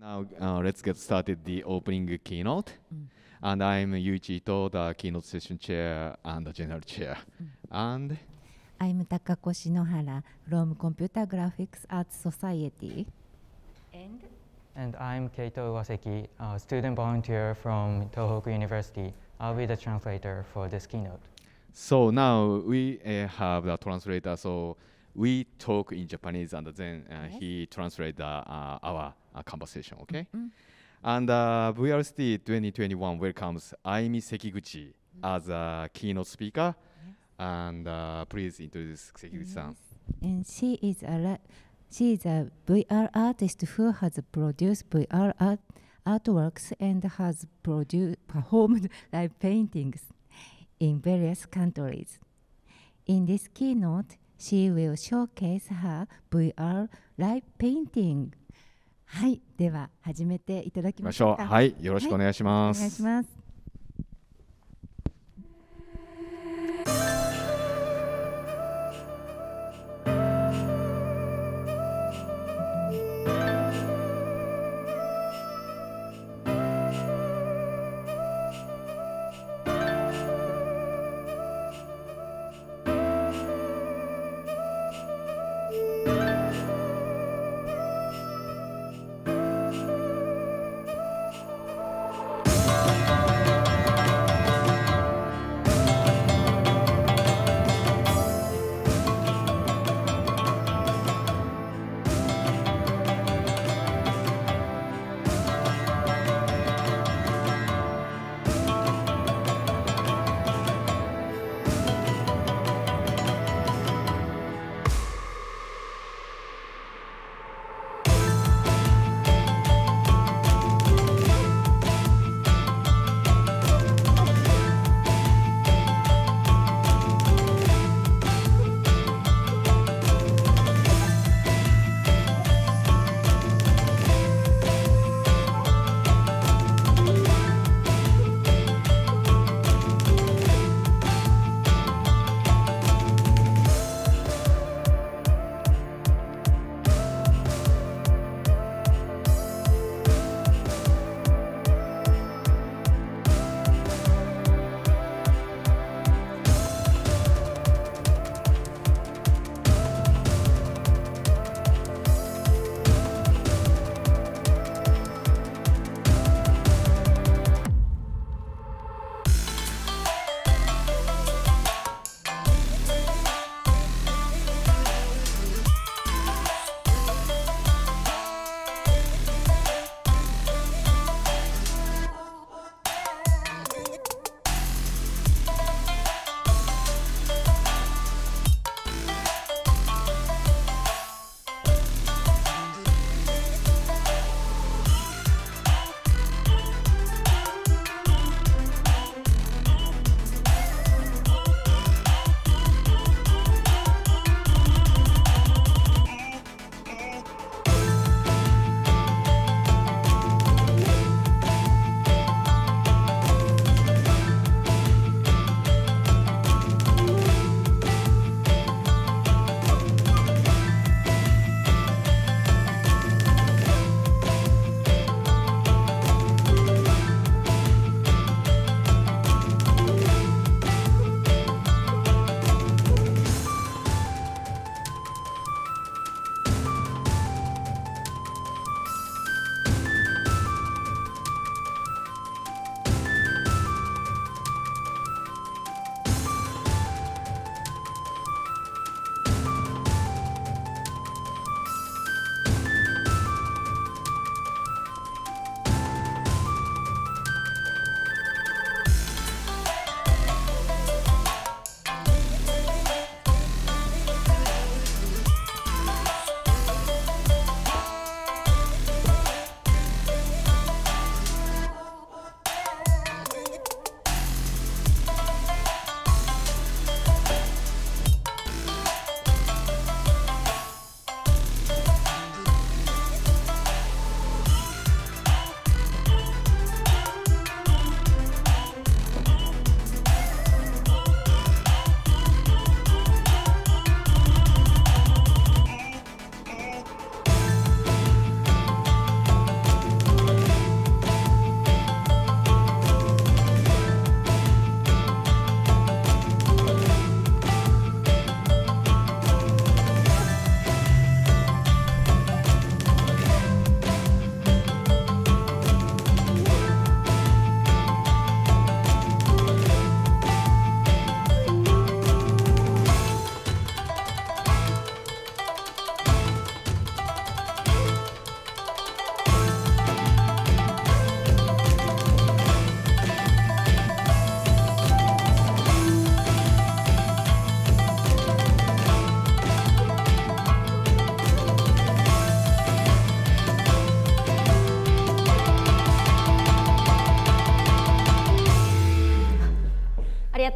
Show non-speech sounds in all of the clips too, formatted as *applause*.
Now uh, let's get started the opening keynote. Mm. And I'm Yuichi Ito, the keynote session chair and the general chair. Mm. And I'm Takako Shinohara from Computer Graphics Arts Society. And and I'm Keito Iwaseki, a student volunteer from Tohoku University. I'll be the translator for this keynote. So now we uh, have the translator. So we talk in Japanese and then uh, he translate uh, our uh, conversation, okay? Mm-hmm. mm-hmm. And uh, VRST 2021 welcomes Aimi Sekiguchi mm-hmm. as a keynote speaker. Yes. And uh, please introduce Sekiguchi-san. Yes. And she is a la- she is a VR artist who has produced VR art artworks and has produ- performed *laughs* live paintings in various countries. In this keynote, She will showcase her VR live painting はいでは始めていただきましょうはいよろしくお願いします、はい、お願いします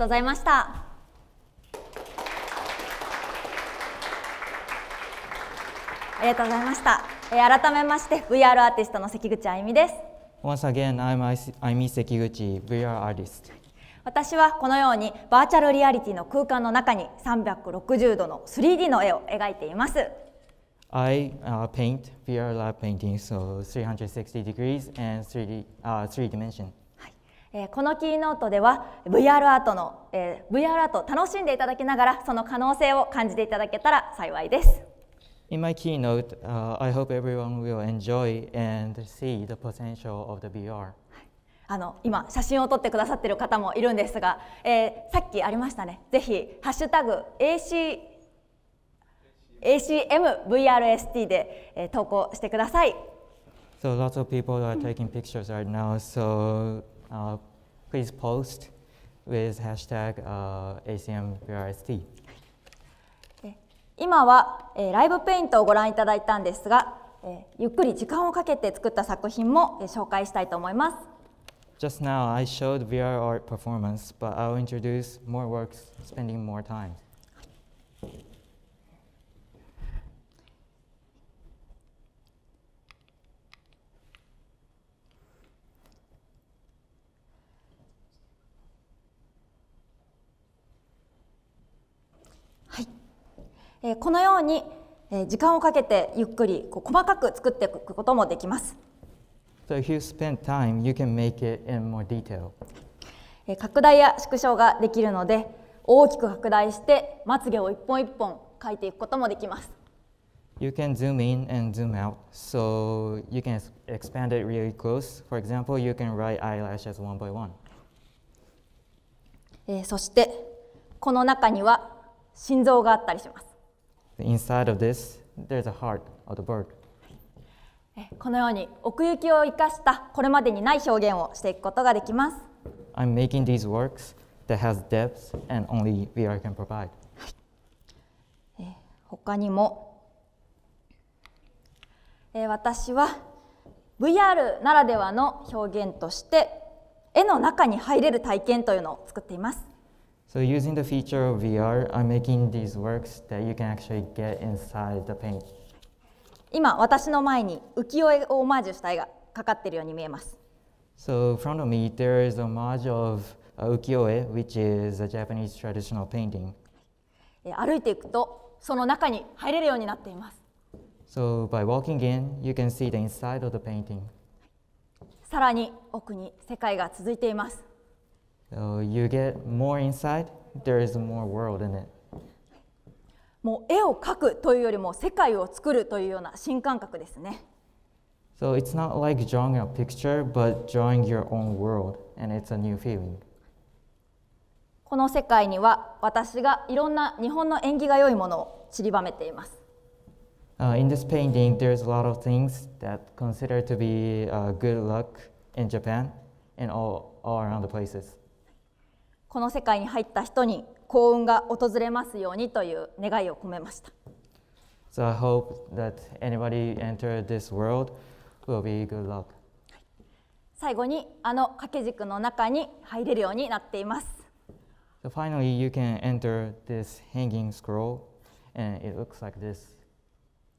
ございました。ありがとうございました。え改めまして VR アーティストの関口あゆみです。私はこのようにバーチャルリアリティの空間の中に360度の 3D の絵を描いています。I、u p a n t VR l a paintings so 360 degrees and 3D、uh, three dimension. えこのキーノートでは VR アートの、え VR アート楽しんでいただきながらその可能性を感じていただけたら幸いです。In my keynote,、uh, I hope everyone will enjoy and see the potential of the VR. あの今写真を撮ってくださってる方もいるんですが、えー、さっきありましたね。ぜひハッシュタグ AC ACMVRST で、えー、投稿してください。So lots of people are taking pictures right now. So please post with hashtag、ACMVRST 今は、えー、ライブペイントをご覧いただいたんですが、えー、ゆっくり時間をかけて作った作品も、えー、紹介したいと思います。Just now, I showed VR art performance, but I'll introduce more works spending more time. このように時間をかけてゆっくりこう細かく作っていくこともできます拡大や縮小ができるので大きく拡大してまつげを一本一本描いていくこともできます y そしてこの中には心臓があったりします。Inside of this, there's a heart of the bird. このように奥行きを生かしたこれまでにない表現をしていくことができます。I'm making these works that has depth and only VR can provide. 他にも、えー、私は VR ならではの表現として絵の中に入れる体験というのを作っています。So using the feature of VR, I'm making these works that you can actually get inside the paint. 今私の前に浮世絵をオマージュした絵がかかっているように見えます。So front of me there is a homage of u k i which is a Japanese traditional painting. 歩いていくとその中に入れるようになっています。So by walking in, you can see the inside of the painting. さらに奥に世界が続いています。you get more inside, there is more world in it. もう絵を描くというよりも世界を作るというような新感覚ですね。So it's not like drawing a picture, but drawing your own world, and it's a new feeling. この世界には私がいろんな日本の縁起が良いものを散りばめています。Uh, in this painting, there's a lot of things that considered to be uh, good luck in Japan and all, all around the places. この世界に入った人に幸運が訪れますようにという願いを込めました。So I hope that anybody enter this world will be good luck. 最後にあの掛け軸の中に入れるようになっています。So finally, you can enter this hanging scroll, and it looks like this.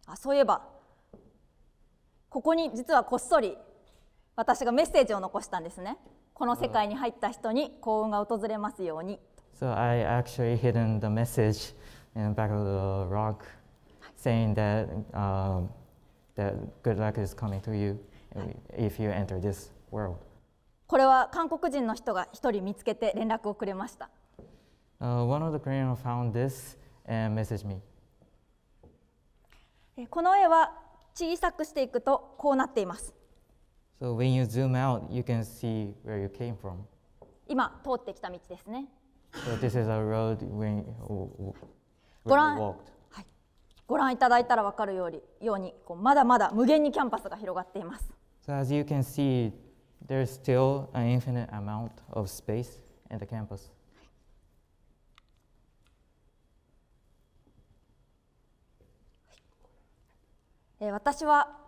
あそういえば、ここに実はこっそり私がメッセージを残したんですね。この世界に入った人に幸運が訪れますように。So I actually hidden the message in the back of the rock saying that,、um, that good luck is coming to you if you enter this world. これは韓国人の人が一人見つけて連絡をくれました。Uh, one of the k o r e a n found this and messaged me. この絵は小さくしていくとこうなっています。So when you zoom out, you can see where you came from. 今通ってきた道ですね。So this is a road when, when ご覧 you walked. はい、ご覧いただいたら分かるようにようにこうまだまだ無限にキャンパスが広がっています。So as you can see, there's still an infinite amount of space in the campus. はい、私は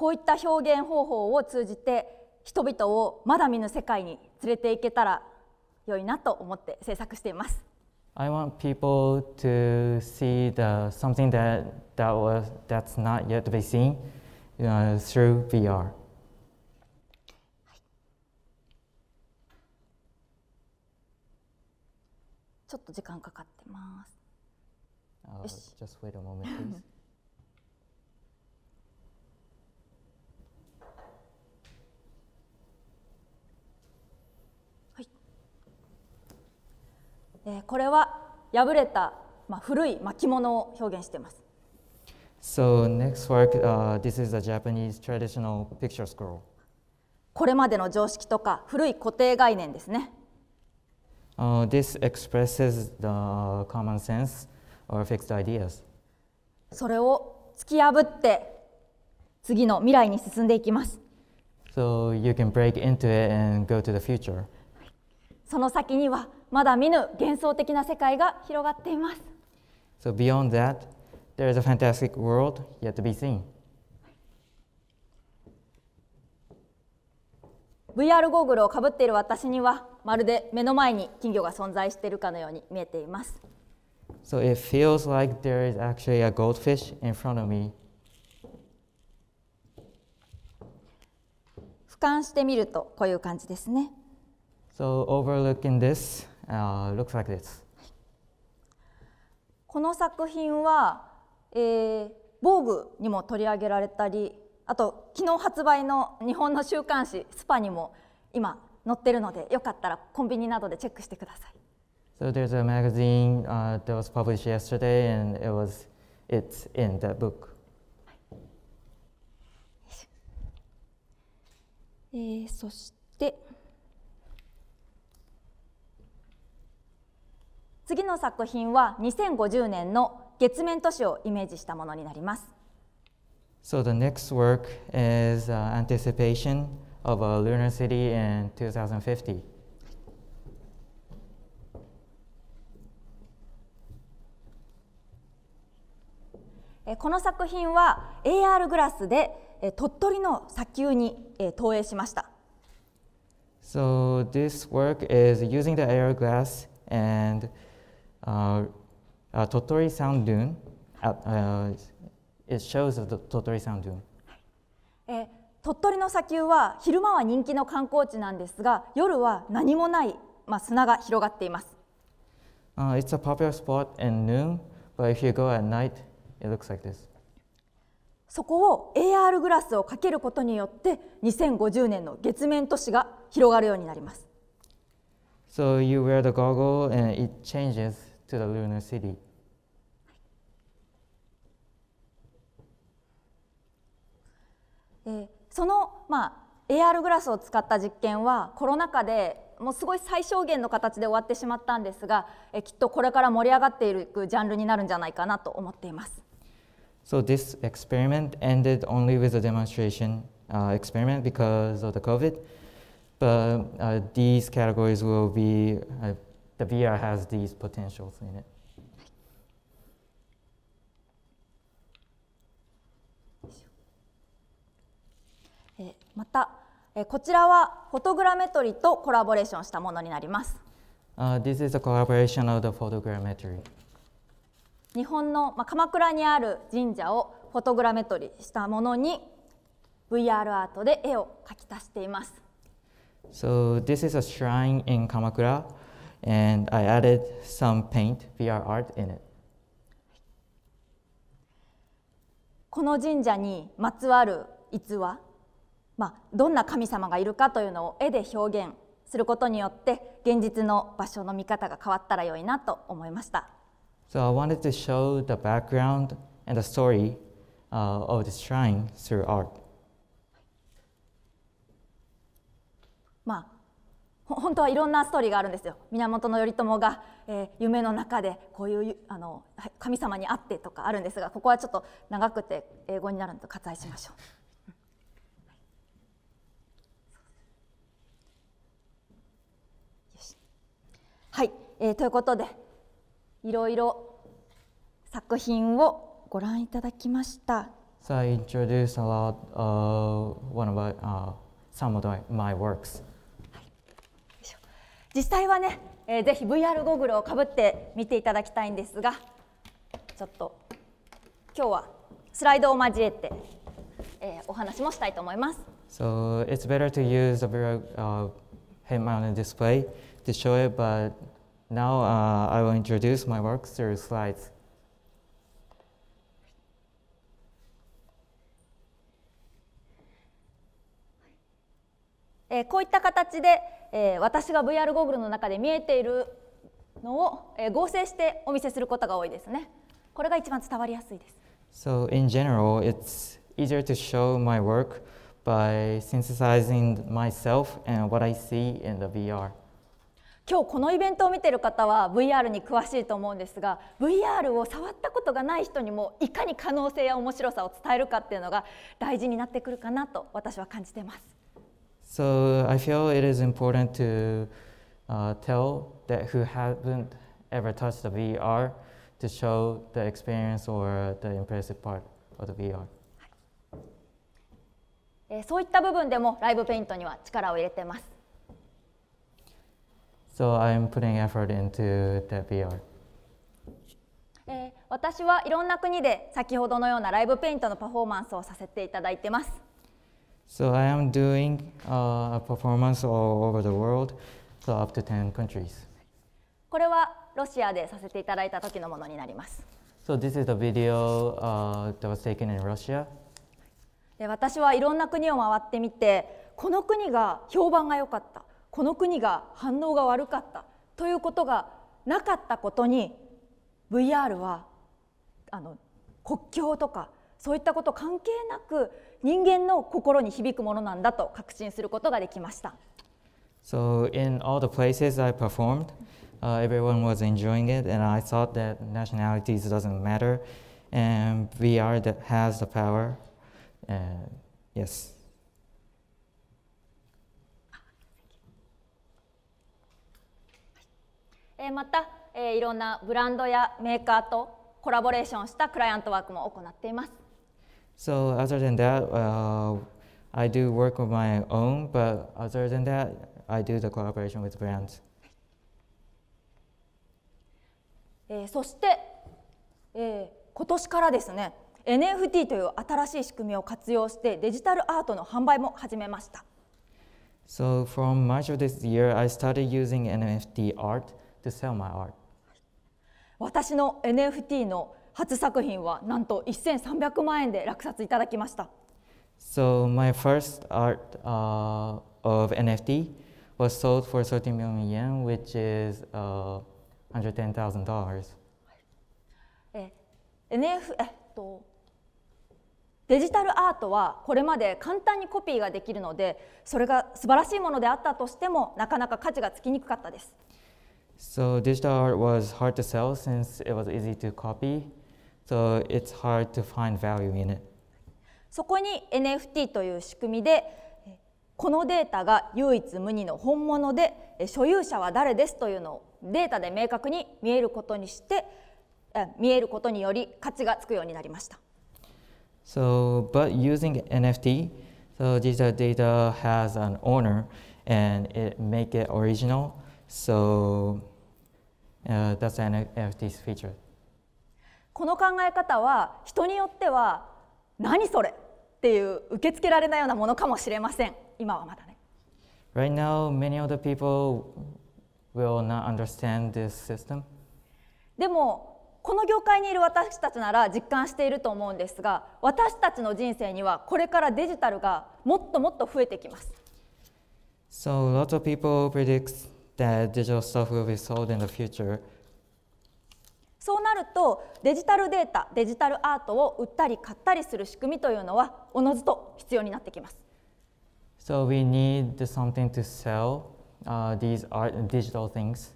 こういった表現方法を通じて人々をまだ見ぬ世界に連れていけたら良いなと思って制作しています。I want people to see the something that that was that's not yet to be seen uh, through VR. ちょっと時間かかってます。Uh, just wait a moment, please. えこれは破れた、まあ、古い巻物を表現しています。So next work,、uh, this is a Japanese traditional picture scroll. これまでの常識とか古い固定概念ですね。Uh, this expresses the common sense or fixed ideas. それを突き破って次の未来に進んでいきます。So you can break into it and go to the future. その先にはまだ見ぬ幻想的な世界が広がっています。So beyond that, there is a fantastic world yet to be seen. VR ゴーグルをかぶっている私にはまるで目の前に金魚が存在しているかのように見えています。So it feels like there is actually a goldfish in front of me. 俯瞰してみるとこういう感じですね。So overlooking this, uh, looks like this. この作品は、えー、防具にも取り上げられたりあと昨日発売の日本の週刊誌スパにも今載ってるのでよかったらコンビニなどでチェックしてください。So there's a magazine、uh, that was published yesterday and it was it's in that book. えー、そして。次の作品は2050年の月面都市をイメージしたものになります。So the next work is、uh, anticipation of a lunar city in 2050. この作品は AR グラスで鳥取の砂丘に投影しました。So this work is using the AR glass and uh, uh, Totori Sound Dune, uh, it shows of the Totori Sound Dune. え鳥取の砂丘は昼間は人気の観光地なんですが夜は何もない、まあ、砂が広がっています。Uh, it's a popular spot at noon, but if you go at night, it looks like this. そこを AR グラスをかけることによって2050年の月面都市が広がるようになります。So you wear the goggle and it changes to the lunar city. その、まあ、AR グラスを使った実験はコロナ禍でもうすごい最小限の形で終わってしまったんですがえきっとこれから盛り上がっていくジャンルになるんじゃないかなと思っています。So this experiment ended only with a demonstration uh, experiment because of the COVID, but uh, these categories will be uh, the VR has these potentials in it. また、こちらはフォトグラメトリとコラボレーションしたものになります。Uh, this is a collaboration of the photogrammetry. 日本の、まあ、鎌倉にある神社をフォトグラメトリしたものに VR アートで絵を描き足しています。So this is a shrine in Kamakura and I added some paint, VR art in it. この神社にまつわる逸話、まあ、どんな神様がいるかというのを絵で表現することによって現実の場所の見方が変わったらよいなと思いました。So I wanted to show the background and the story、uh, of this shrine through art. 本当はいろんなストーリーがあるんですよ源頼朝が、えー、夢の中でこういうあの神様に会ってとかあるんですがここはちょっと長くて英語になるので割愛しましょう。はい、えー、ということでいろいろ作品をご覧いただきました。So I introduced a lot、uh, one of my,、uh, some of my works. 実際はね、えー、ぜひ VR ゴーグルをかぶって見ていただきたいんですがちょっと今日はスライドを交えて、えー、お話もしたいと思います。So it's better to use a VR、uh, head mounted display to show it, but now、uh, I will introduce my work through slides. えー、こういった形でえー、私が VR ゴーグルの中で見えているのを、えー、合成してお見せすることが多いですね。これが一番伝わりやすいです。So in general, it's easier to show my work by synthesizing myself and what I see in the VR. 今日このイベントを見ている方は VR に詳しいと思うんですが VR を触ったことがない人にもいかに可能性や面白さを伝えるかっていうのが大事になってくるかなと私は感じてます。So I feel it is important to uh, tell that who haven't ever touched the VR to show the experience or the impressive part of the VR. そういった部分でもライブペイントには力を入れてます。So I'm putting effort into that VR. え私はいろんな国で先ほどのようなライブペイントのパフォーマンスをさせていただいてます。So I am doing a performance all over the world, so up to 10 countries. これはロシアでさせていただいた時のものになります。So this is a video、uh, that was taken in Russia. で私はいろんな国を回ってみて、この国が評判が良かった、この国が反応が悪かったということがなかったことに、VR はあの国境とかそういったこと関係なく人間の心に響くものなんだと確信することができました。So in all the places I performed, uh, everyone was enjoying it, and I thought that nationalities doesn't matter, and VR that has the power. Uh, yes. また、えー、いろんなブランドやメーカーとコラボレーションしたクライアントワークも行っています。So other than that, uh, I do work on my own, but other than that, I do the collaboration with brands. えー、そして、えー、今年からですね NFT という新しい仕組みを活用してデジタルアートの販売も始めました。So from March of this year, I started using NFT art to sell my art. 私の NFT の初作品はなんと1300万円で落札いただきました。So my first art、uh, of NFT was sold for 30 million yen, which is、uh, $110,000. NF えっとデジタルアートはこれまで簡単にコピーができるのでそれが素晴らしいものであったとしてもなかなか価値がつきにくかったです。So digital art was hard to sell since it was easy to copy So it's hard to find value in it. そこに NFT という仕組みでこのデータが唯一無二の本物で所有者は誰ですというのをデータで明確に見えることにして見えることにより価値がつくようになりました。So, but using NFT, so t i e i e a e data has an owner and it make it original. So, uh, that's n NFT's feature. この考え方は人によっては何それっていう受け付けられないようなものかもしれません今はまだね Right now many of the people will not understand this system でもこの業界にいる私たちなら実感していると思うんですが私たちの人生にはこれからデジタルがもっともっと増えてきます So lots of people predict that digital stuff will be sold in the future そうなるとデジタルデータデジタルアートを売ったり買ったりする仕組みというのはおのずと必要になってきます。So we need something to sell、uh, these art and digital things.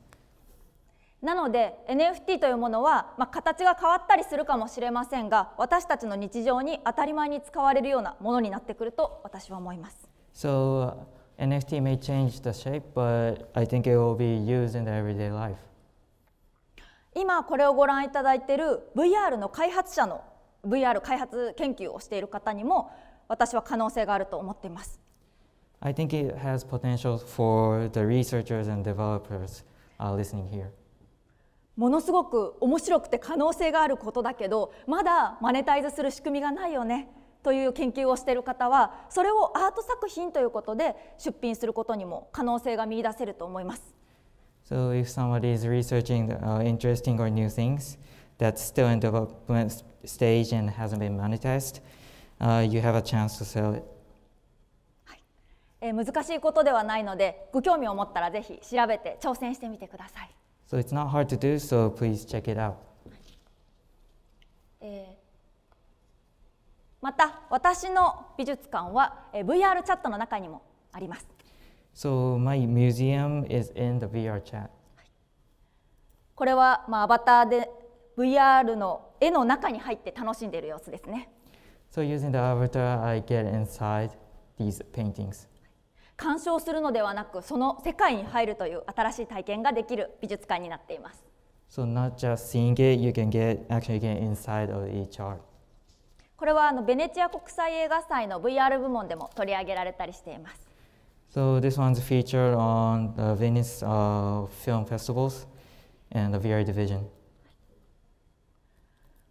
なので NFT というものは、まあ、形が変わったりするかもしれませんが私たちの日常に当たり前に使われるようなものになってくると私は思います。So、uh, NFT may change the shape, but I think it will be used in the everyday life. 今これをご覧いただいている VR の開発者の VR 開発研究をしている方にも私は可能性があると思っています。I think it has potential for the researchers and developers、uh, listening here. ものすごく面白くて可能性があることだけどまだマネタイズする仕組みがないよねという研究をしている方はそれをアート作品ということで出品することにも可能性が見出せると思います。So if somebody is researching the, uh, interesting or new things that's still in development stage and hasn't been monetized, uh, you have a chance to sell it. え難しいことではないのでご興味を持ったらぜひ調べて挑戦してみてください。So it's not hard to do, so please check it out. えまた私の美術館は、え VR チャットの中にもあります。So my museum is in the VR chat. これはまあアバターで VR の絵の中に入って楽しんでいる様子ですね。So using the avatar, I get inside these paintings. 鑑賞するのではなく、その世界に入るという新しい体験ができる美術館になっています。So not just seeing it, you can get actually get inside of each art. これはあのベネチア国際映画祭の VR 部門でも取り上げられたりしています。So this one's featured on the Venice uh, Film Festivals and the VR division.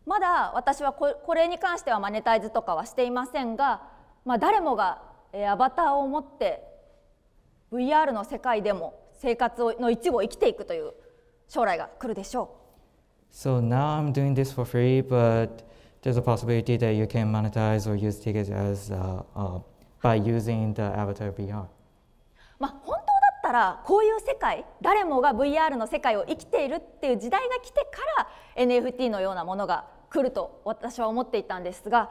まだ私はここれに関してはマネタイズとかはしていませんが、まあ、誰もが、えー、アバターを持って VR の世界でも生活をの一部を生きていくという将来が来るでしょう。So now I'm doing this for free, but there's a possibility that you can monetize or use tickets as uh, uh, by using the avatar VR. まあ、本当だったらこういう世界誰もが VR の世界を生きているっていう時代が来てから NFT のようなものが来ると私は思っていたんですが。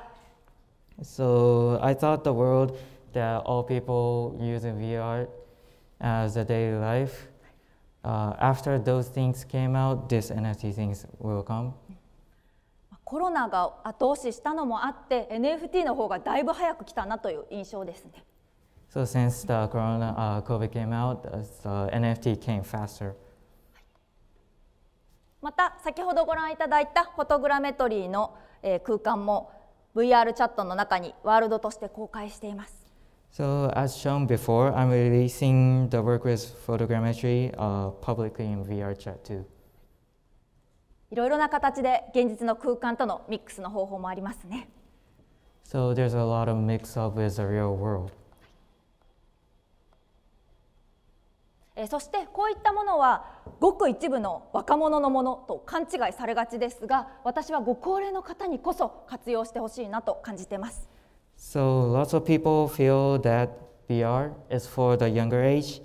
So I thought the world that all people using VR as a daily life, uh, after those things came out, this NFT things will come. コロナが後押ししたのもあって NFT の方がだいぶ早く来たなという印象ですね。So since the corona, uh, COVID came out, the NFT came faster. また先ほどご覧いただいたフォトグラメトリーの、えー、空間も VR チャットの中にワールドとして公開しています。So as shown before, I'm releasing the work with photogrammetry、uh, publicly in VR chat too. いろいろな形で現実の空間とのミックスの方法もありますね。So there's a lot of mix up with the real world. えそしてこういったものはごく一部の若者のものと勘違いされがちですが私はご高齢の方にこそ活用してほしいなと感じています。So lots of people feel that VR is for the younger age,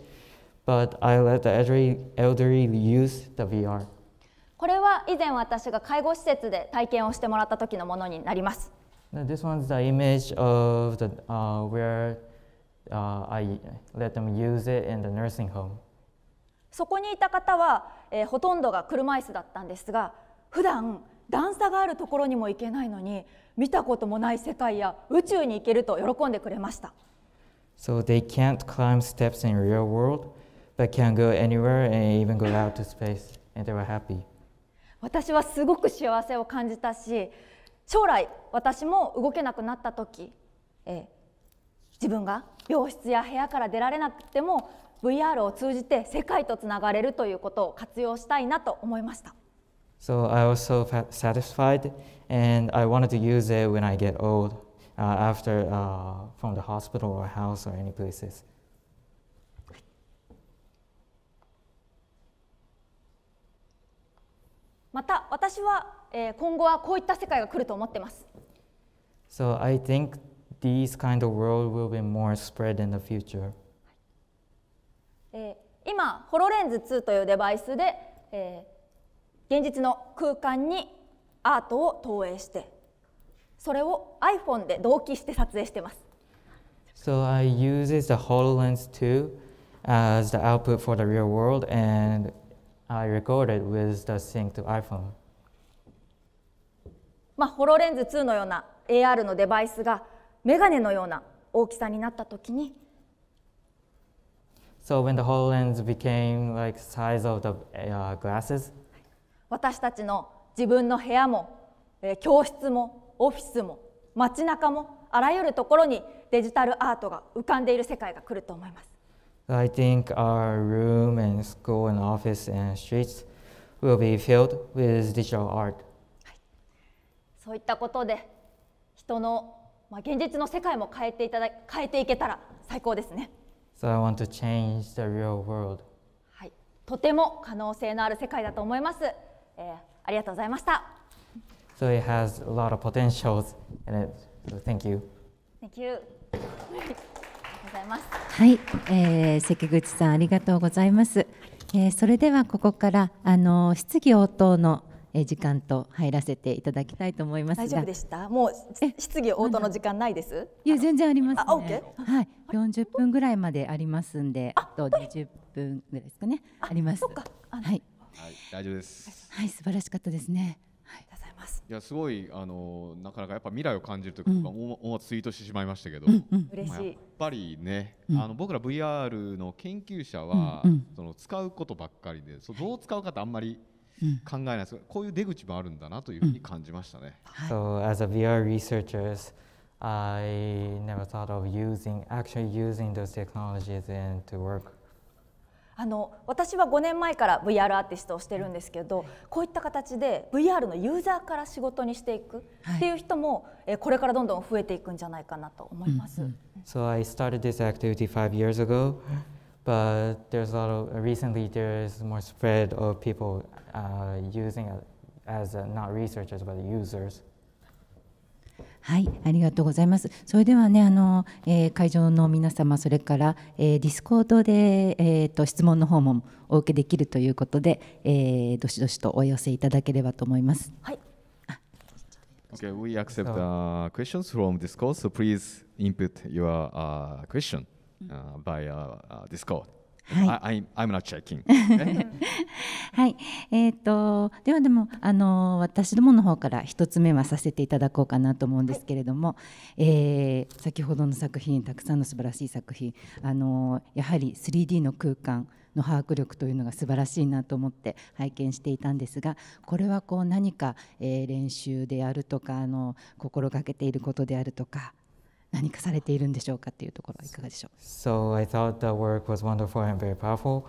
but I let the elderly, elderly use the VR. これは以前私が介護施設で体験をしてもらった時のものになります。this one's the image of the、uh, where uh, I let them use it in the nursing home. そこにいた方は、えー、ほとんどが車椅子だったんですが普段段差があるところにも行けないのに見たこともない世界や宇宙に行けると喜んでくれました。So they can't climb steps in real world, but can go anywhere and even go out to space, and they were happy. 私はすごく幸せを感じたし将来私も動けなくなった時、えー、自分が病室や部屋から出られなくても VR を通じて世界とつながれるということを活用したいなと思いました。So I was so satisfied and I wanted to use it when I get old uh, after uh, from the hospital or house or any places. また私は、えー、今後はこういった世界が来ると思ってます。So I think these kind of world will be more spread in the future. 今、ホロレンズ2というデバイスで、えー、現実の空間にアートを投影して、それを iPhone で同期して撮影してます。So I use the HoloLens 2 as the output for the real world and I record it with the sync to iPhone. まあ、ホロレンズ2のような AR のデバイスがメガネのような大きさになった時に So when the HoloLens became like size of the、uh, glasses, 私たちの自分の部屋も、えー、教室もオフィスも街中もあらゆるところにデジタルアートが浮かんでいる世界が来ると思います。I think our room and school and office and streets will be filled with digital art. そういったことで人のまあ、現実の世界も変えていただ変えていけたら最高ですね。So、I want to change the real world. はい、とても可能性のある世界だと思います。えー、ありがとうございました。So it has a lot of potentials in it. So thank you. Thank you. *laughs* はい、えー、関口さんありがとうございます。えー、それではここからあの質疑応答のえ時間と入らせていただきたいと思います大丈夫でしたもう質疑応答の時間ないですいや全然あります、ね、はい40分ぐらいまでありますんであと20分ぐらいですかねありますはい、はい、大丈夫ですはい素晴らしかったですねいやすごいあのなかなかやっぱ未来を感じるというか、うん、思わずツイートしてしまいましたけど、うんうんやっぱりね、うん、あの僕ら VR の研究者は、うんうん、その使うことばっかりでそどう使うかってあんまり考えないですが、こういう出口もあるんだなというふうに感じましたね。So as a VR researchers, I never thought of using actually using those technologies in to work. あの私は5年前から VR アーティストをしてるんですけど、こういった形で VR のユーザーから仕事にしていくっていう人も、はい、これからどんどん増えていくんじゃないかなと思います。So I started this activity five years ago, but there's a lot of recently there's more spread of people uh, using as u not researchers but users. はい、ありがとうございます。それではね、あの、えー、会場の皆様、それから、えー、ディスコードで、えーと、質問の方もお受けできるということで、えー、どしどしとお寄せいただければと思います。はい。Okay, we accept uh, questions from Discord, so please input your uh, question uh, by uh, Discord. はい、I, m not checking *laughs* はい、えっ、ー、とではでもあの私どもの方から一つ目はさせていただこうかなと思うんですけれども、はい、えー、先ほどの作品たくさんの素晴らしい作品あのやはり 3D の空間の把握力というのが素晴らしいなと思って拝見していたんですがこれはこう何か、えー、練習であるとかあの心がけていることであるとか何かされているんでしょうかっていうところはいかがでしょう So I thought the work was wonderful and very powerful.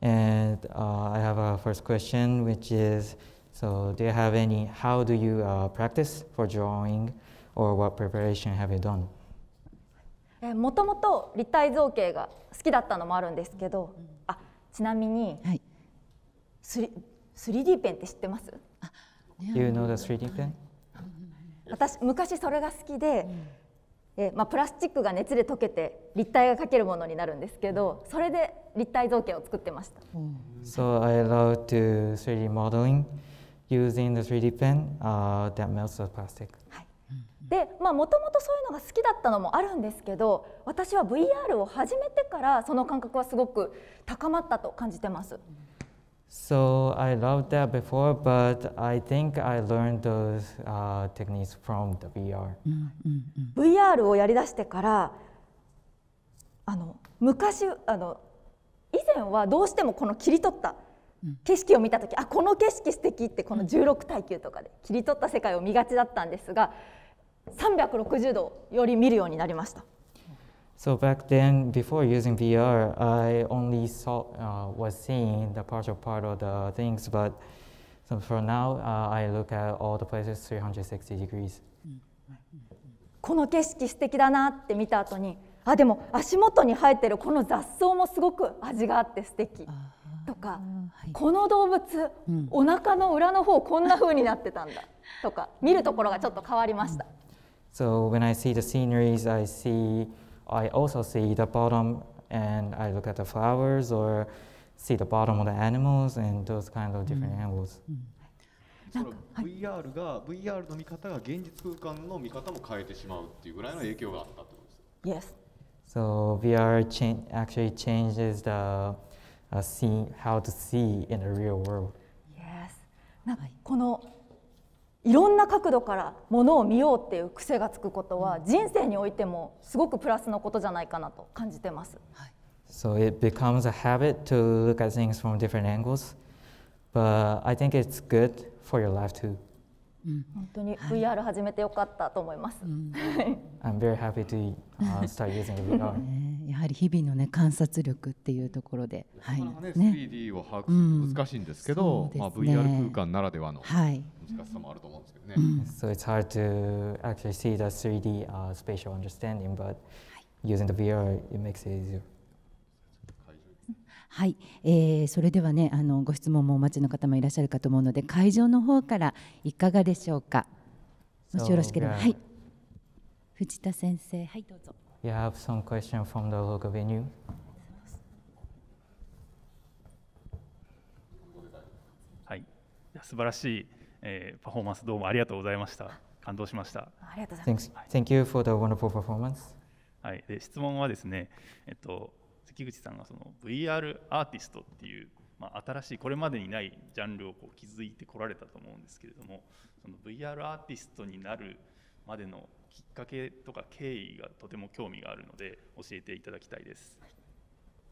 And、uh, I have a first question, which is so do you have any, how do you、uh, practice for drawing or what preparation have you done? もともと立体造形が好きだったのもあるんですけど、あちなみに、はい、3D ペンって知ってます You know the 3D pen? 私昔それが好きで、うんえまあ、プラスチックが熱で溶けて立体が描けるものになるんですけどそれで立体造形を作ってました。So I love to 3D modeling using the 3D pen、uh, that melts the plastic. でまあもともとそういうのが好きだったのもあるんですけど私は VR を始めてからその感覚はすごく高まったと感じてます。So I loved that before, but I think I learned those、uh, techniques from the VR. VR をやりだしてからあの昔あの以前はどうしてもこの切り取った景色を見た時、あこの景色素敵ってこの16耐久とかで切り取った世界を見がちだったんですが360度より見るようになりました。So back then, before using VR, I only saw, uh, was seeing the partial part of the things, but so for now, uh, I look at all the places 360 degrees. この景色素敵だなって見た後にあでも足元に生えてるこの雑草もすごく味があって素敵とか、はい、この動物、うん、お腹の裏の方こんな風になってたんだとか見るところがちょっと変わりました。So when I see the sceneries, I see I also see the bottom and I look at the flowers or see the bottom of the animals and those kind of different mm. animals. その VR が VR So VR cha actually changes the、uh, seeing how to see in the real world. Yes. いろんな角度からものを見ようっていう癖がつくことは人生においてもすごくプラスのことじゃないかなと感じてます。はい So it becomes a habit to look at things from different angles. But I think it's good for your life too. 本当に VR 始めてよかったと思います。I'm very happy to、start using VR. やはり日々のね観察力っていうところで、はい、ね、3D を把握するの難しいんですけど、まあ VR 空間ならではの難しさもあると思うんですけどね。So it's hard to actually see the 3D、uh, spatial understanding, but using the VR it makes it easier. はい、えー、それではねあのご質問もお待ちの方もいらっしゃるかと思うので会場の方からいかがでしょうか。もしよろしければ、はい。藤田先生、はいどうぞ。You have some question from the local venue. はい、素晴らしい、えー、パフォーマンスどうもありがとうございました。感動しました。ありがとうございます。Thank you for the wonderful performance. はい、で質問はですね、えっと口さんがその VR アーティストっていう、まあ、新しいこれまでにないジャンルをこう築いてこられたと思うんですけれどもその VR アーティストになるまでのきっかけとか経緯がとても興味があるので教えていただきたいです。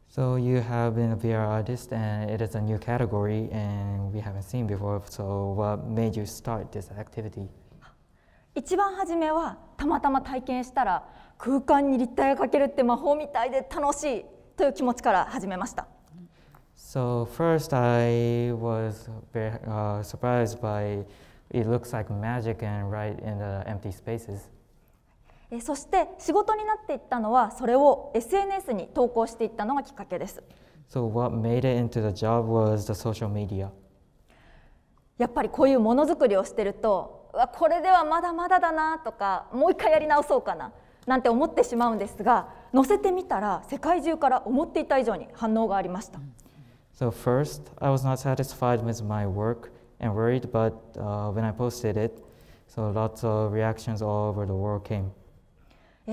So you have been a VR artist and it is a new category and we haven't seen before. So what made you start this activity? 一番初めはたまたま体験したら空間に立体をかけるって魔法みたいで楽しいという気持ちから始めました。So first I was very, uh, surprised by it looks like magic and right in the empty spaces. そして仕事になっていったのはそれを SNS に投稿していったのがきっかけです。So what made it into the job was the social media. やっぱりこういうものづくりをしてるとこれではまだまだだなとかもう一回やり直そうかななんて思ってしまうんですが乗せてみたら世界中から思っていた以上に反応がありました。So first, I was not satisfied with my work and worried, but、uh, when I posted it, so lots of reactions all over the world came.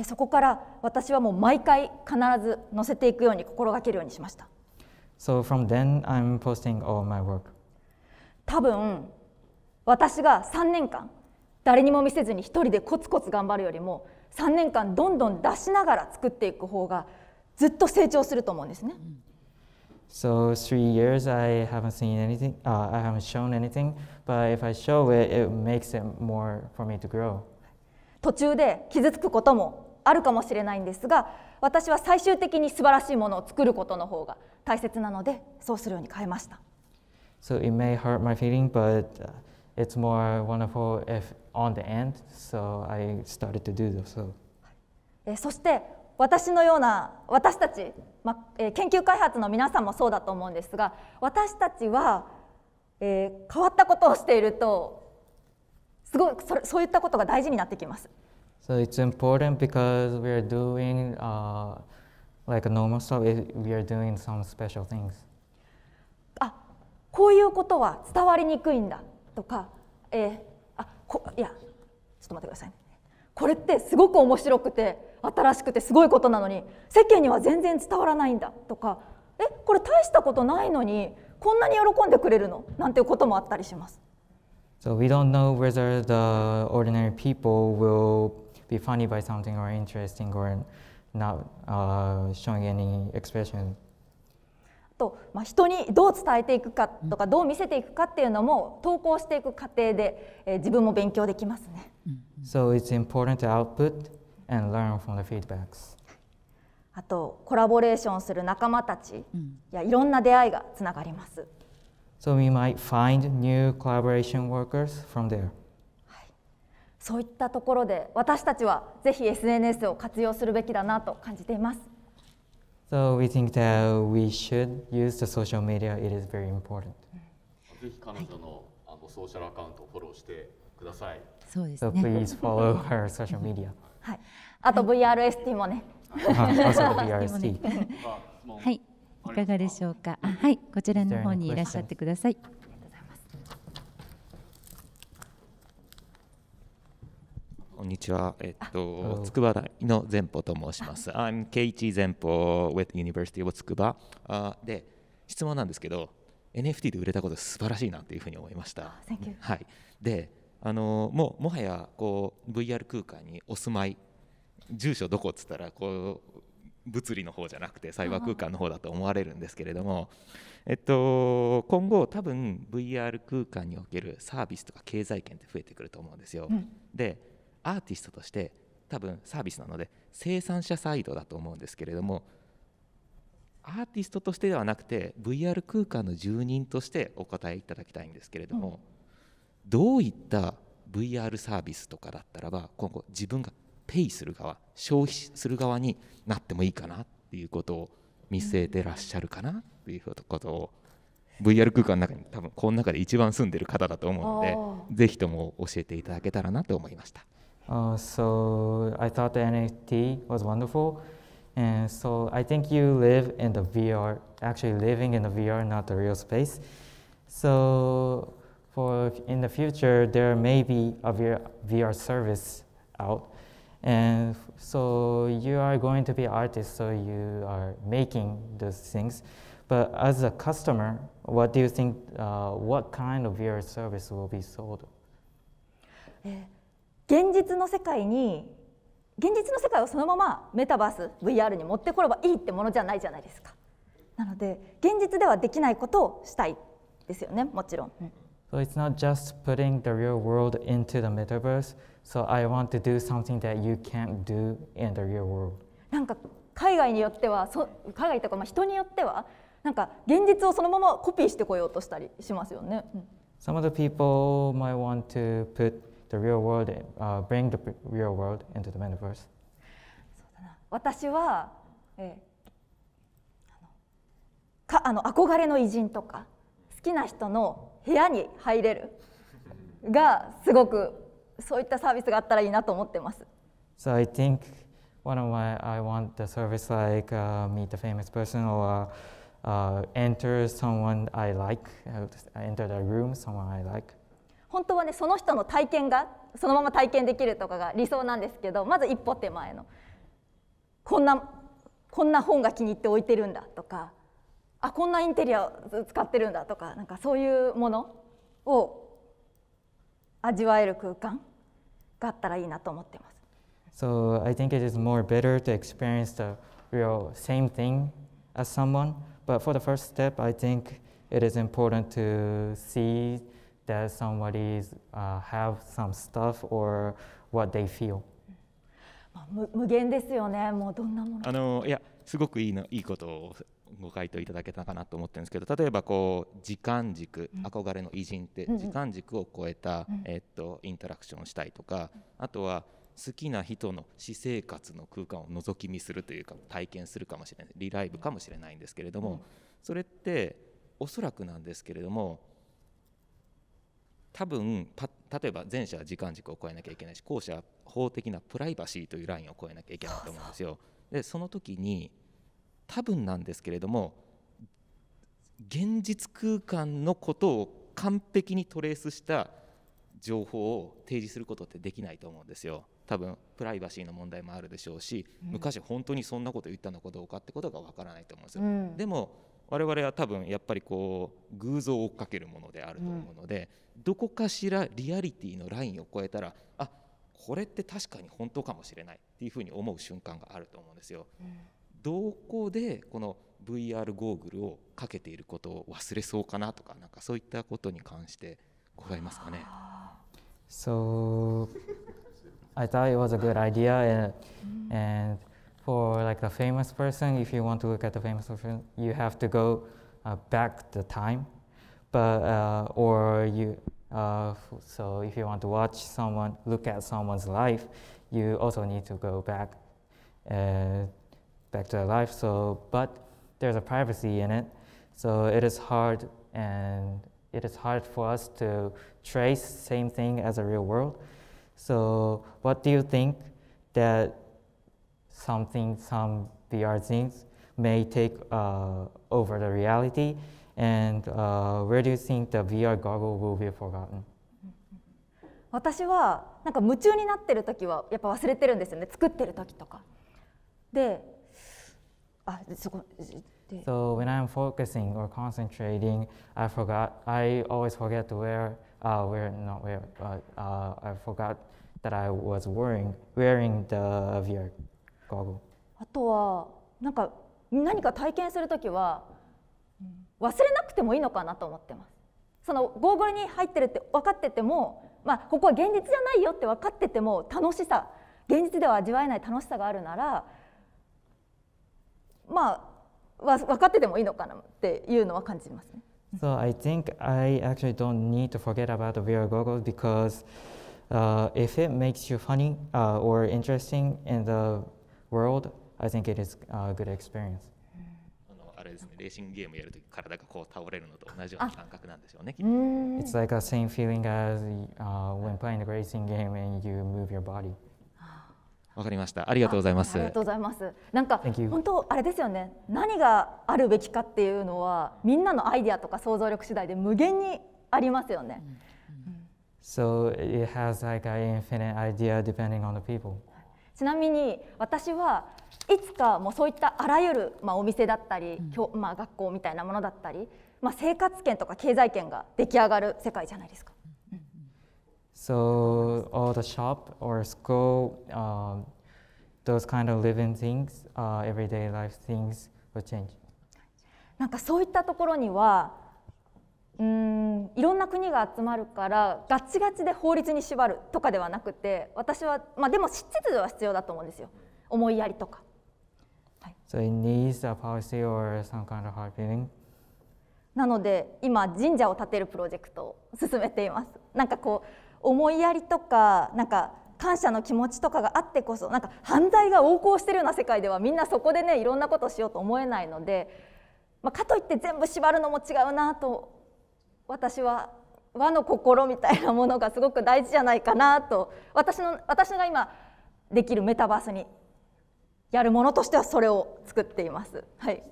そこから私はもう毎回必ず載せていくように心がけるようにしました。So from then I'm posting all my work. 多分私が3年間誰にも見せずに一人でコツコツ頑張るよりも3年間どんどん出しながら作っていく方がずっと成長すると思うんですね。So three years I haven't seen anything,、uh, I haven't shown anything, but if I show it, it makes it more for me to grow. 途中で傷つくこともあるかもしれないんですが、私は最終的に素晴らしいものを作ることの方が大切なので、そうするように変えました。So it may hurt my feeling, but it's more wonderful if on the end, so I started to do so. そして私のような私たち、まえー、研究開発の皆さんもそうだと思うんですが私たちは、えー、変わったことをしているとすごいそそういったことが大事になってきます。So it's important because we are doing、uh, like a normal stuff, we are doing some special things. あこういうことは伝わりにくいんだとか、えー、こいやちょっと待ってくださいねこれってすごく面白くて新しくてすごいことなのに世間には全然伝わらないんだとかえこれ大したことないのにこんなに喜んでくれるのなんていうこともあったりします。So we don't know whether the ordinary people will be funny by something or interesting or not、uh, showing any expression と、まあ、人にどう伝えていくかとかどう見せていくかっていうのも投稿していく過程で、えー、自分も勉強できますね。So it's important to output and learn from the feedbacks. あとコラボレーションする仲間たちやいろんな出会いがつながります。So we might find new collaboration workers from there. そういったところで私たちはぜひ SNS を活用するべきだなと感じています。So we think that we should use the social media. It is very important. ぜひ彼女のあのソーシャルアカウントをフォローしてください。そうです So ね。please follow her social media. はい。あと VRST もね。Ah, also the BRST. はい。いかがでしょうか。あはい、こちらの方にいらっしゃってください。こんにちは。えっと、つくば大の前方と申します。*laughs* I'm KT 前方 with University of 筑波。あで、質問なんですけど、NFT で売れたこと素晴らしいなというふうに思いました。はい。で、あのもうもはやこう VR 空間にお住まい、住所どこっつったらこう物理の方じゃなくてサイバー空間の方だと思われるんですけれども、えっと、今後多分 VR 空間におけるサービスとか経済圏って増えてくると思うんですよ。うん、でアーティストとして多分サービスなので生産者サイドだと思うんですけれどもアーティストとしてではなくて VR 空間の住人としてお答えいただきたいんですけれども、うん、どういった VR サービスとかだったらば今後自分がペイする側消費する側になってもいいかなっていうことを見据えてらっしゃるかなっていうことを VR 空間の中に多分この中で一番住んでる方だと思うのでぜひとも教えていただけたらなと思いました。Uh, so I thought the NFT was wonderful. And so I think you live in the VR, actually living in the VR, not the real space. So for in the future, there may be a VR, VR service out. And so you are going to be artists, so you are making those things. But as a customer, what do you think, uh, what kind of VR service will be sold? Eh, 現実の世界に現実の世界をそのままメタバース VR に持ってこればいいってものじゃないじゃないですかなので現実ではできないことをしたいですよねもちろん。So it's not just putting the real world into the metaverse. So I want to do something that you can't do in the real world. なんか海外によってはそ海外とかまあ人によってはなんか現実をそのままコピーしてこようとしたりしますよね。Some of the people might want to put the real world, uh, bring the real world into the metaverse. そうだな私は、えー、かあの憧れの偉人とか好きな人の部屋に入れるがすごくそういったサービスがあったらいいなと思ってます。So I think one of my I want the service like、uh, meet a famous person or、uh, enter someone I like, enter the room someone I like. 本当はねその人の体験がそのまま体験できるとかが理想なんですけどまず一歩手前のこんなこんな本が気に入って置いてるんだとかあこんなインテリアを使ってるんだとかなんかそういうものを味わえる空間があったらいいなと思ってます。So I think it is more better to experience the real same thing as someone, but for the first step, I think it is important to see that somebody uh, have some stuff or what they feel. まあ、無限ですよね。もうどんなもの。あのいやすごくいいのいいことをご回答いただけたかなと思ってるんですけど、例えばこう時間軸、憧れの偉人って時間軸を超えた、えっとインタラクションをしたいとか、あとは好きな人の私生活の空間を覗き見するというか体験するかもしれないリライブかもしれないんですけれども、それっておそらくなんですけれども多分例えば前者は時間軸を超えなきゃいけないし後者は法的なプライバシーというラインを超えなきゃいけないと思うんですよ。でその時に多分なんですけれども現実空間のことを完璧にトレースした情報を提示することってできないと思うんですよ。多分プライバシーの問題もあるでしょうし、昔本当にそんなこと言ったのかどうかってことがわからないと思うんですよ。うん、でも我々は多分やっぱりこう偶像を追っかけるものであると思うので、うん、どこかしらリアリティのラインを超えたらあこれって確かに本当かもしれないっていうふうに思う瞬間があると思うんですよ。うん、どこでこの VR ゴーグルをかけていることを忘れそうかなとかなんかそういったことに関してございますかね。So I thought it was a good idea and, and for like a famous person, if you want to look at the famous person, you have to go uh, back the time, but uh, or you. Uh, so if you want to watch someone, look at someone's life, you also need to go back, uh, back to their life. So, but there's a privacy in it, so it is hard, and it is hard for us to trace same thing as a real world. So, what do you think that something, some VR things may take uh, over the reality and uh, where do you think the VR goggle will be forgotten? 私はなんか夢中になってる時はやっぱ忘れてるんですよね作ってる時とかであそこで ah, So when I'm focusing or concentrating I forgot I always forget to wear uh, wear not wear but uh, I forgot that I was wearing wearing the VR あとはなんか何か体験する時は忘れなくてもいいのかなと思ってますそのゴーグルに入ってるって分かっててもまあここは現実じゃないよって分かってても楽しさ現実では味わえない楽しさがあるならまあ分かっててもいいのかなっていうのは感じますね。So I think I actually don't need to forget about the VR goggles because uh, if it makes you funny uh, or interesting in the world, I think it is a good experience. あれですね、レーシングゲームやるとき体がこう倒れるのと同じような感覚なんでしょうね。It's like a same feeling as、uh, when playing the racing game and you move your body. わかりました。ありがとうございます。ありがとうございます。なんか本当あれですよね。何があるべきかっていうのはみんなのアイディアとか想像力次第で無限にありますよね。So it has like an infinite idea depending on the people. ちなみに私はいつかもうそういったあらゆる、まあ、お店だったり、うん、まあ、学校みたいなものだったり、まあ、生活圏とか経済圏が出来上がる世界じゃないですか。So all the shop or school, u those kind of living things, uh, everyday life things will change. なんかそういったところにはうんいろんな国が集まるからガチガチで法律に縛るとかではなくて私は、まあ、でも秩序は必要だと思うんですよ思いやりとか。なので今神社を建てるプロジェクトを進めています。なんかこう思いやりとかなんか感謝の気持ちとかがあってこそなんか犯罪が横行してるような世界ではみんなそこでねいろんなことをしようと思えないので、まあ、かといって全部縛るのも違うなと私は和の心みたいなものがすごく大事じゃないかなと私の私が今できるメタバースにやるものとしてはそれを作っています。はい。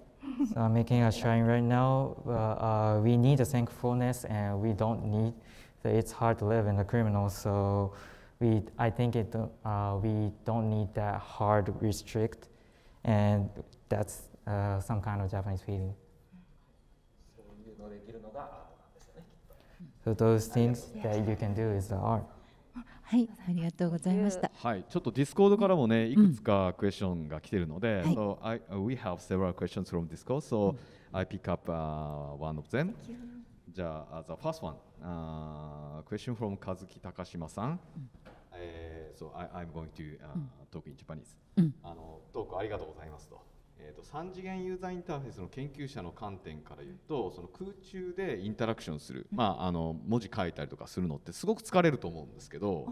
So making a shrine right now, uh, we need a thankfulness and we don't need the it's hard to live in the criminal. So we I think it uh, we don't need that hard restrict, and that's uh, some kind of Japanese feeling. そういうのできるのが So those things that you can do is the art. はい、ありがとうございました。はい、ちょっとディスコードからもね、いくつかクエスチョンが来ているので、うん、so I we have several questions from Discord, so、うん、I pick up、uh, one of them. じゃあ、the first one,、uh, question from 和木高島さん。うん Uh, so I, I'm going to、uh, talk in Japanese、うん、あのトークありがとうございますと、えーと、と3次元ユーザーインターフェースの研究者の観点から言うとその空中でインタラクションする、まあ、あの文字書いたりとかするのってすごく疲れると思うんですけど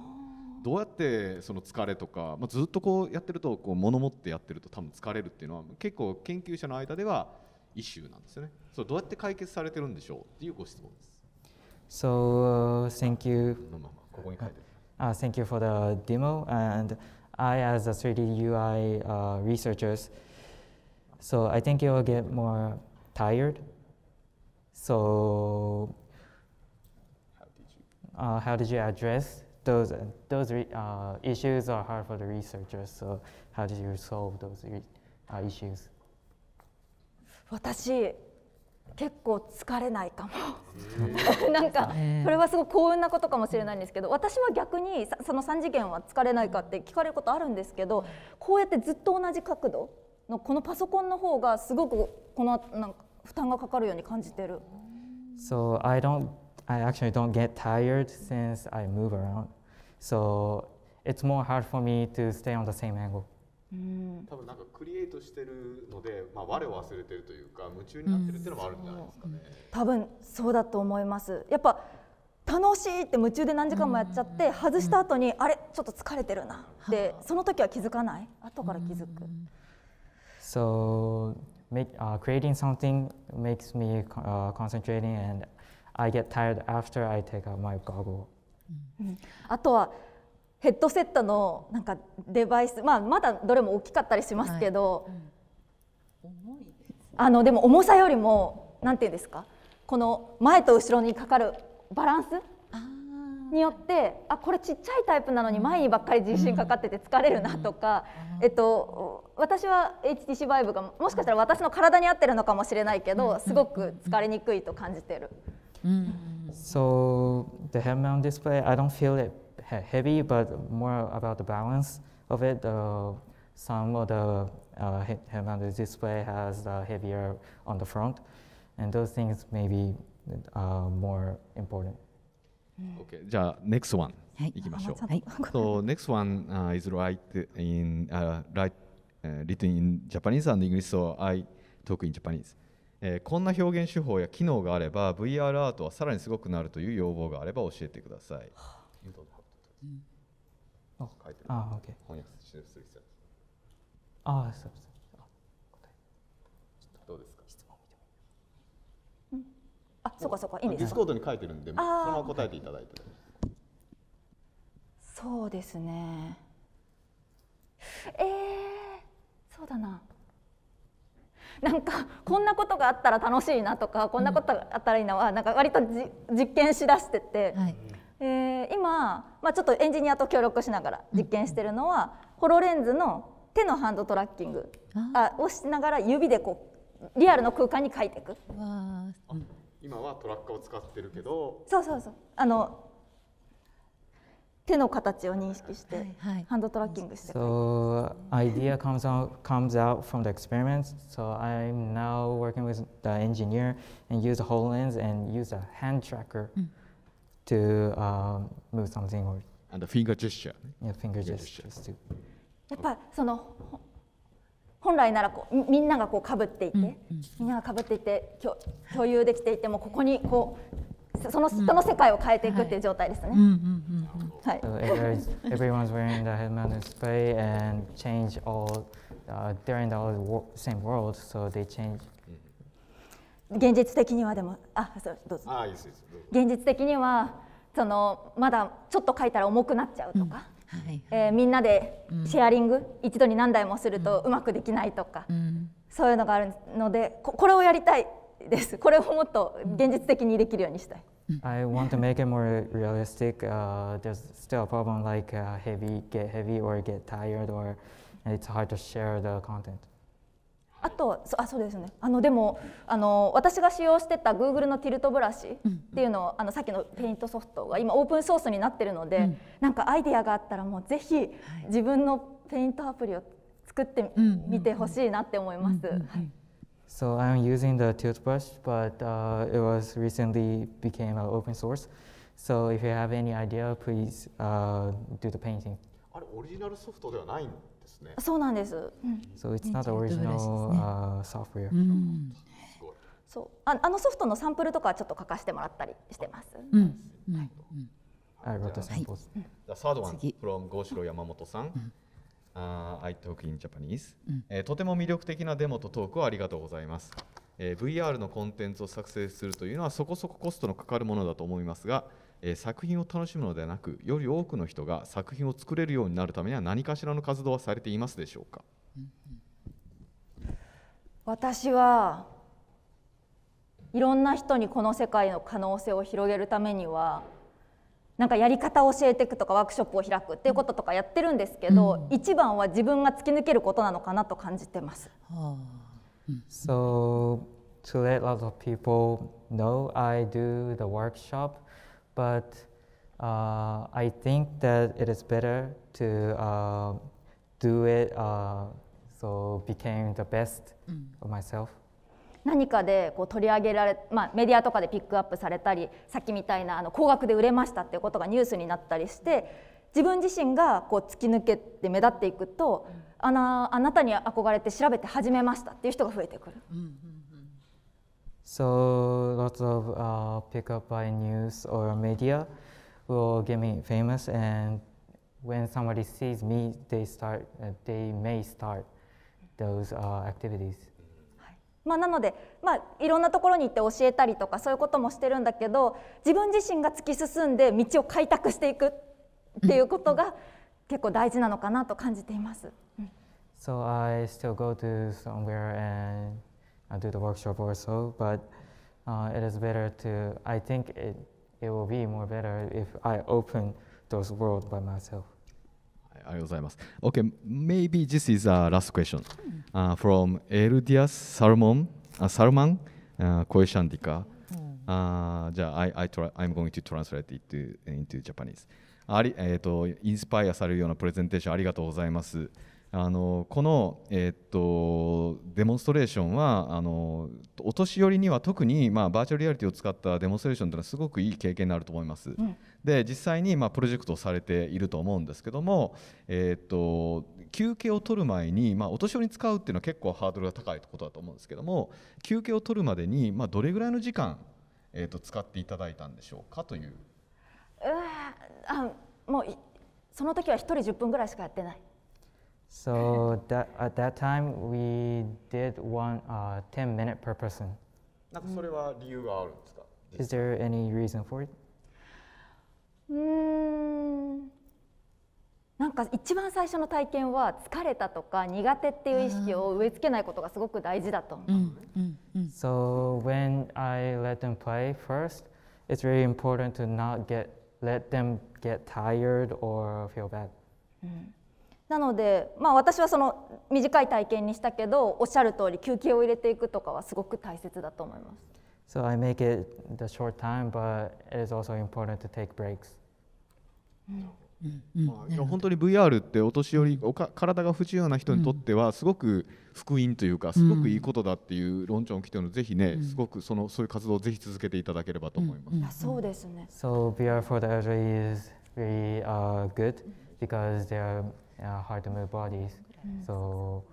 どうやってその疲れとか、まあ、ずっとこうやってるとこう物持ってやってると多分疲れるっていうのは結構研究者の間ではイシューなんですよね。そうどうやって解決されてるんでしょうっていうご質問です。So、uh, thank you. ここに書いてる。Uh, thank you for the demo and I as a 3D UI、uh, researchers So I think you will get more tired. So how did you, uh, how did you address those, uh, those uh, issues are hard for the researchers. So how did you solve those re issues? 私結構疲れないかもなんかそれはすごい幸運なことかもしれないんですけど私は逆にその3次元は疲れないかって聞かれることあるんですけどこうやってずっと同じ角度のこのパソコンの方がすごくこのなんか負担がかかるように感じてる。So I don't I actually don't get tired since I move around. So it's more hard for me to stay on the same angle. 多分なんかクリエイトしてるので、まあ、我を忘れてるというか夢中になってるっていうのもあるんじゃないですかね、多分そうだと思いますやっぱ楽しいって夢中で何時間もやっちゃって、外した後に、あれちょっと疲れてるなって、その時は気づかない後から気づく。So make, uh, creating something makes me uh, concentrating and I get tired after I take out my goggle. あとはヘッドセットのなんかデバイス、まあ、まだどれも大きかったりしますけど、はいうん、重いです、あのでも重さよりもなんていうんですかこの前と後ろにかかるバランスによってあこれちっちゃいタイプなのに前にばっかり重心かかってて疲れるなとか、えっと私は HTC バイブがもしかしたら私の体に合ってるのかもしれないけどすごく疲れにくいと感じてる。So the head mount display, I don't feel it heavy, but more about the balance of it. Uh, some of the uh, head mounted display has the heavier on the front, and those things may be uh, more important. Okay, じゃあ next one いきましょう。So next one、uh, is light in、uh, light uh, written in Japanese and English, so I talk in Japanese. えー、こんな表現手法や機能があれば VR アートはさらにすごくなるという要望があれば教えてください。あ、あ、OK。翻訳する必要ああ、そうです。どうですか質問見てもいい、うん、あ、そうかそうか、いいですディスコードに書いてるんで、そのまま答えていただいて。そうですね。ええーそうだななんかこんなことがあったら楽しいなとかこんなことがあったらいいなはなんか割と実験しだしてて、はい、えー、今、まあ、ちょっとエンジニアと協力しながら実験してるのは、うん、ホロレンズの手のハンドトラッキングあをしながら指でこうリアルの空間に描いていく。今はトラッカーを使ってるけどそうそうそうあの手の形を認識して、ハンドトラッキングして。So idea comes out comes out from the experiments. So I'm now working with the engineer and use a w h o l e l e n s and use a hand tracker to、um, move something or and a finger gesture. Yeah, finger gesture. やっぱその本来ならこうみんながこうかぶっていて、みんながかぶっていて共有できていてもここにこうそのその世界を変えていくっていう状態ですね。Everyone's wearing the headman display and change all r in the same world, so they change. 現実的にはでもあそうどうぞ。です現実的にはそのまだちょっと書いたら重くなっちゃうとか。はいえみんなでシェアリング、一度に何台もするとうまくできないとか、そういうのがあるのでこれをやりたいです。これをもっと現実的にできるようにしたい。I want to make it more realistic. Uh, there's still a problem like uh, heavy, get heavy or get tired or it's hard to share the content. あとあそうですねあのでもあの私が使用してた Google のティルトブラシっていうのをあのさっきのペイントソフトが今オープンソースになってるので、うん、なんかアイディアがあったらもうぜひ自分のペイントアプリを作ってみてほしいなって思います。はい So I'm using the toothbrush, but uh, it was recently became uh, open source. So if you have any idea, please uh, do the painting. あれオリジナルソフトではないんですね。そうなんです。うん、so it's not original、uh, software.、うん、そうああのソフトのサンプルとかちょっと書かせてもらったりしてます。うん。はい。I wrote t サードワン from 五四山本さん。うん uh, I Talk in Japanese、うん、えー、とても魅力的なデモとトークをありがとうございます、えー、VR のコンテンツを作成するというのはそこそこコストのかかるものだと思いますが、えー、作品を楽しむのではなくより多くの人が作品を作れるようになるためには何かしらの活動はされていますでしょうか、うんうん、私はいろんな人にこの世界の可能性を広げるためにはなんかやり方を教えていくとかワークショップを開くっていうこととかやってるんですけど、うん、一番は自分が突き抜けることなのかなと感じてます。So to let lots of people know I do the workshop, but uh, I think that it is better to uh, do it uh, so became the best of myself. 何かでこう取り上げられ、まあ、メディアとかでピックアップされたりさっきみたいなあの高額で売れましたっていうことがニュースになったりして自分自身がこう突き抜けて目立っていくと、うん、あのあなたに憧れて調べて始めましたっていう人が増えてくる。ううんうん、so lots of、uh, pick up by news or media will get me famous and when somebody sees me they start they may start those uh, activities. まあ、なので、まあ、いろんなところに行って教えたりとかそういうこともしてるんだけど自分自身が突き進んで道を開拓していくっていうことが結構大事なのかなと感じています。so I still go to somewhere and I do the workshop or so, but、uh, it is better to, I think it, it will be more better if I open those worlds by myself. ありがとうございます。Okay, maybe this is a last question、uh, from Eldias Salmon,、uh, Salman uh, Koeshandika. Uh, じゃあ、I, I try, I'm going to translate it to, into Japanese. あり、えっ、ー、と、インスパイアされるようなプレゼンテーションありがとうございます。あのこの、えー、っとデモンストレーションはあのお年寄りには特に、まあ、バーチャルリアリティを使ったデモンストレーションというのはすごくいい経験になると思います。うん、で実際に、まあ、プロジェクトをされていると思うんですけども、えー、っと休憩を取る前に、まあ、お年寄りに使うっていうのは結構ハードルが高いことだと思うんですけども休憩を取るまでに、まあ、どれぐらいの時間、えー、っと使っていただいたんでしょうかという。うあもうその時は1人10分ぐらいしかやってない。So that at that time we did one uh, 10 minute per person. Is there any reason for it? うーんなんか一番最初の体験は疲れたとか苦手っていう意識を植え付けないことがすごく大事だと思う。So hmm. when I let them play first, it's very important to not get let them get tired or feel bad. Hmm. なので、まあ、私はその短い体験にしたけどおっしゃる通り休憩を入れていくとかはすごく大切だと思います。So I make it the short time, but it is also important to take breaks. 本当に VR ってお年寄りおか体が不自由な人にとってはすごく福音というかすごくいいことだっていう論調が来てるのでぜひねすごくそのそういう活動をぜひ続けていただければと思います。そうですね。So VR for the elderly is really、uh, good because they are uh, hard to move bodies. Mm. So,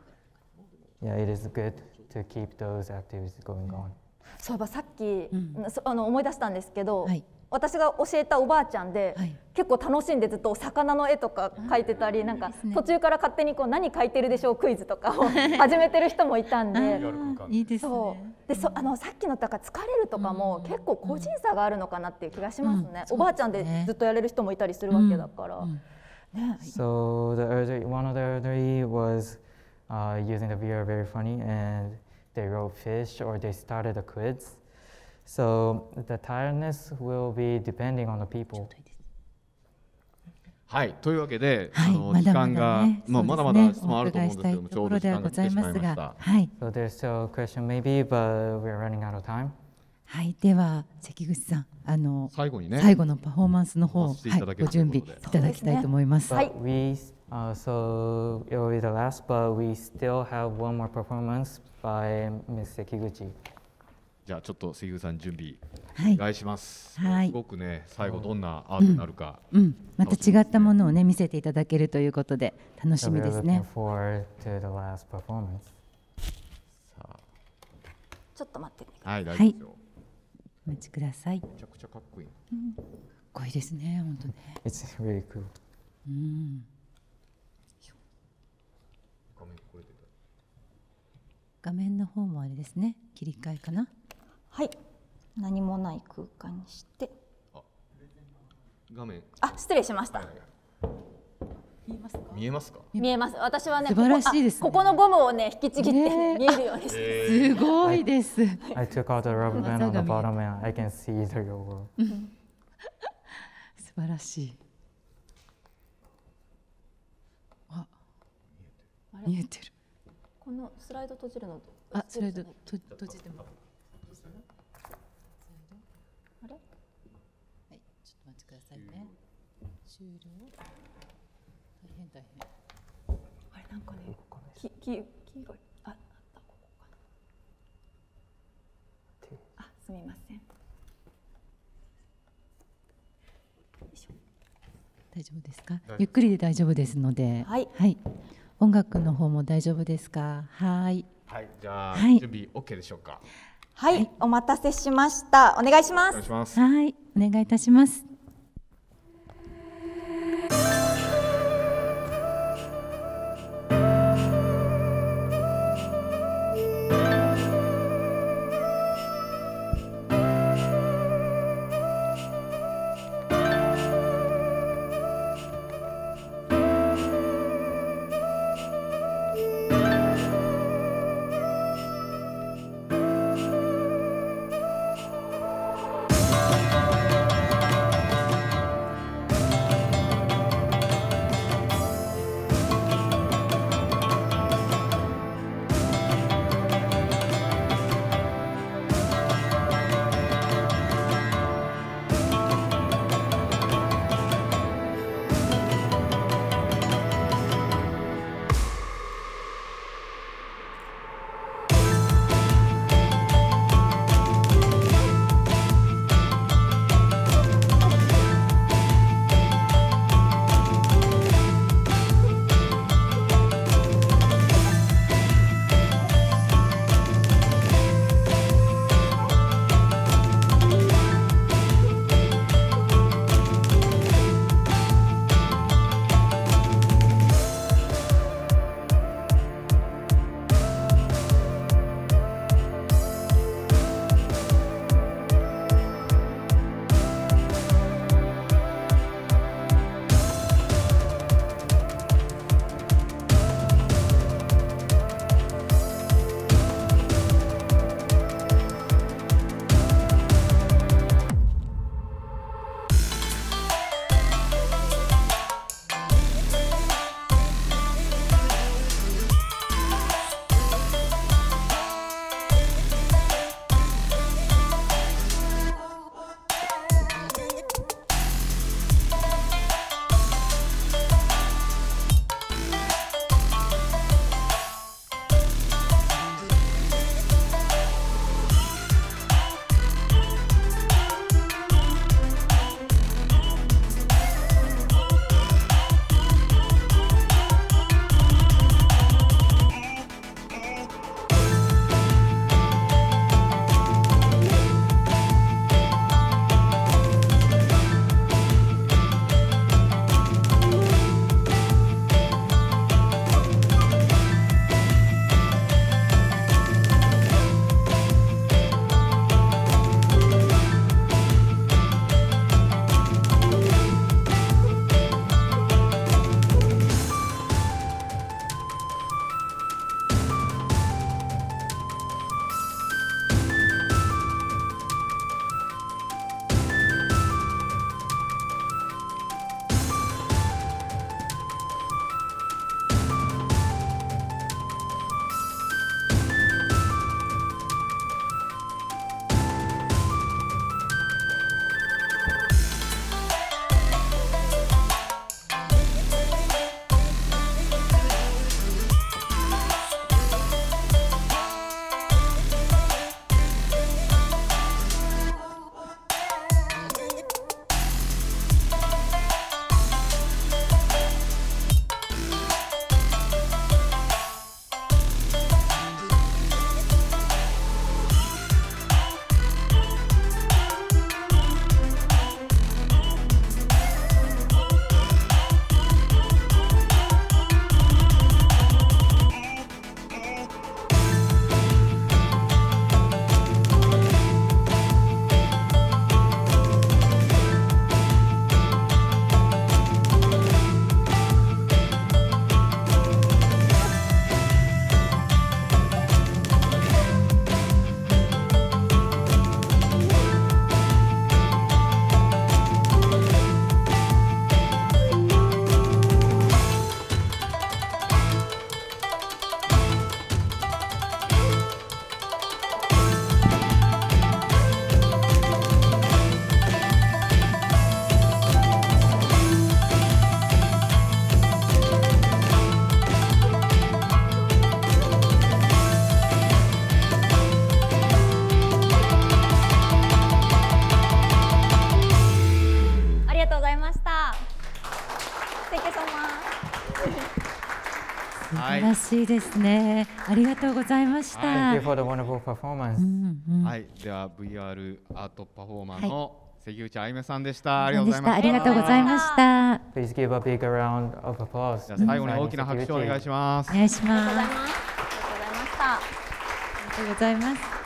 yeah, it is good to keep those activities going on. そういえばさっき、うん、あの思い出したんですけど、はい、私が教えたおばあちゃんで、はい、結構楽しんでずっと魚の絵とか描いてたり、なんか途中から勝手にこう何描いてるでしょうクイズとかを *laughs* 始めてる人もいたんで、いいで、そあのさっきのだから疲れるとかも結構個人差があるのかなっていう気がしますね。おばあちゃんでずっとやれる人もいたりするわけだから。So the other, one of the other was uh, using the VR very funny, and they wrote fish or they started a quiz. So the tiredness will be depending on the people. So, there's still a question maybe, but we're running out of time. *laughs* はい、では関口さん、あの最後にね、最後のパフォーマンスの方、はい、ご準備いただきたいと思います。はい。uh, so it will be the last, but we still have one more performance by m i じゃあちょっと関口さん準備お願いします。はい。すごくね、最後どんなアートになるか、うん、うん、また違ったものをね見せていただけるということで楽しみですね。So、to the last performance. ちょっと待って、ね、はい、大丈夫ですよ。はいお待ちください。めちゃくちゃかっこいい。うん、かっこいいですね、本当ね。It's r e うん。画面これで画面の方もあれですね、切り替えかな。はい。何もない空間にして。あ、画面。あ、失礼しました。はいはい見えますか見えます私はね素晴らしいですここのゴムをね引きちぎって見えるようにしてすごいです *laughs* I took out the rubber band on the bottom and I can see the world *laughs* 素晴らしいあ見えてるこのスライド閉じるのあスライドと閉じてもあれはいちょっと待ってくださいね終了たいねあれなんかねき、木木がああったここかなあすみませんよいしょ大丈夫ですか、ゆっくりで大丈夫ですので、はい、はい、音楽の方も大丈夫ですかはいはいじゃあ、はい、準備 OK でしょうか、はい、はい、お待たせしましたお願いしますお願いしますはいお願いいたしますですね。ありがとうございました。はい、では VR アートパフォーマーの関口あゆめさんでした。ありがとうございました。ありがとうございました。Please give a big round of applause. 最後に大きな拍手をお願いします。お願いします。ありがとうございました。ありがとうございます。